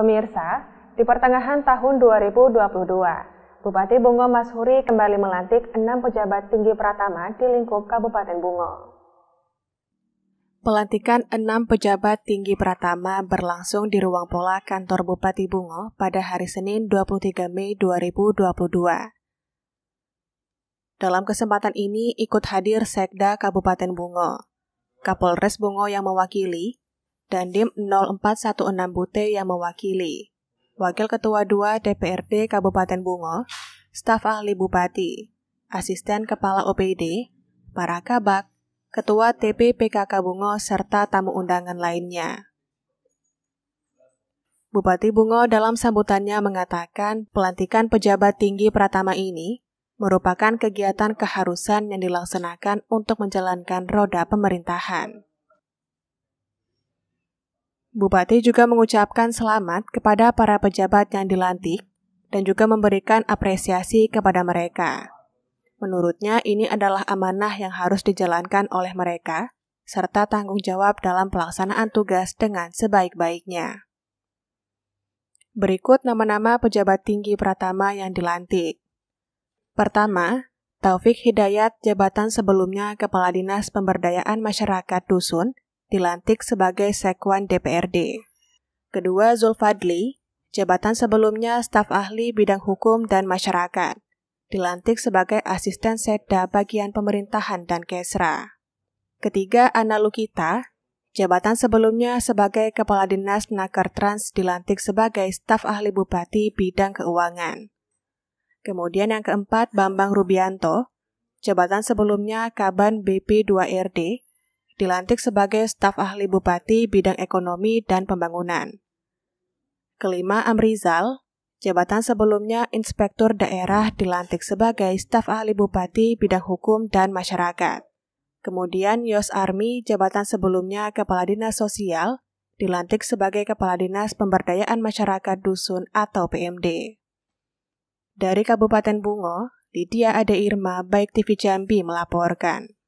Pemirsa, di pertengahan tahun 2022, Bupati Bungo Mas Huri kembali melantik enam pejabat tinggi Pratama di lingkup Kabupaten Bungo. Pelantikan enam pejabat tinggi Pratama berlangsung di ruang pola kantor Bupati Bungo pada hari Senin 23 Mei 2022. Dalam kesempatan ini ikut hadir Sekda Kabupaten Bungo, Kapolres Bungo yang mewakili, dan DIM 0416 Bute yang mewakili. Wakil Ketua 2 DPRD Kabupaten Bungo, staf ahli Bupati, asisten kepala OPD, para kabak, ketua TP PKK Bungo, serta tamu undangan lainnya. Bupati Bungo dalam sambutannya mengatakan pelantikan pejabat tinggi Pratama ini merupakan kegiatan keharusan yang dilaksanakan untuk menjalankan roda pemerintahan. Bupati juga mengucapkan selamat kepada para pejabat yang dilantik dan juga memberikan apresiasi kepada mereka. Menurutnya, ini adalah amanah yang harus dijalankan oleh mereka, serta tanggung jawab dalam pelaksanaan tugas dengan sebaik-baiknya. Berikut nama-nama pejabat tinggi Pratama yang dilantik. Pertama, Taufik Hidayat, jabatan sebelumnya Kepala Dinas Pemberdayaan Masyarakat Dusun dilantik sebagai Sekwan DPRD. Kedua, Zulfadli, jabatan sebelumnya staf ahli bidang hukum dan masyarakat, dilantik sebagai asisten Setda bagian pemerintahan dan Kesra. Ketiga, Ana Lukita, jabatan sebelumnya sebagai Kepala Dinas Nakar Trans dilantik sebagai staf ahli bupati bidang keuangan. Kemudian yang keempat, Bambang Rubianto, jabatan sebelumnya Kaban BP2RD, dilantik sebagai staf ahli bupati bidang ekonomi dan pembangunan. Kelima, Amrizal, jabatan sebelumnya inspektur daerah dilantik sebagai staf ahli bupati bidang hukum dan masyarakat. Kemudian Yos Army, jabatan sebelumnya Kepala Dinas Sosial, dilantik sebagai Kepala Dinas Pemberdayaan Masyarakat Dusun atau PMD. Dari Kabupaten Bungo, Lydia Ade Irma, Baik TV Jambi melaporkan.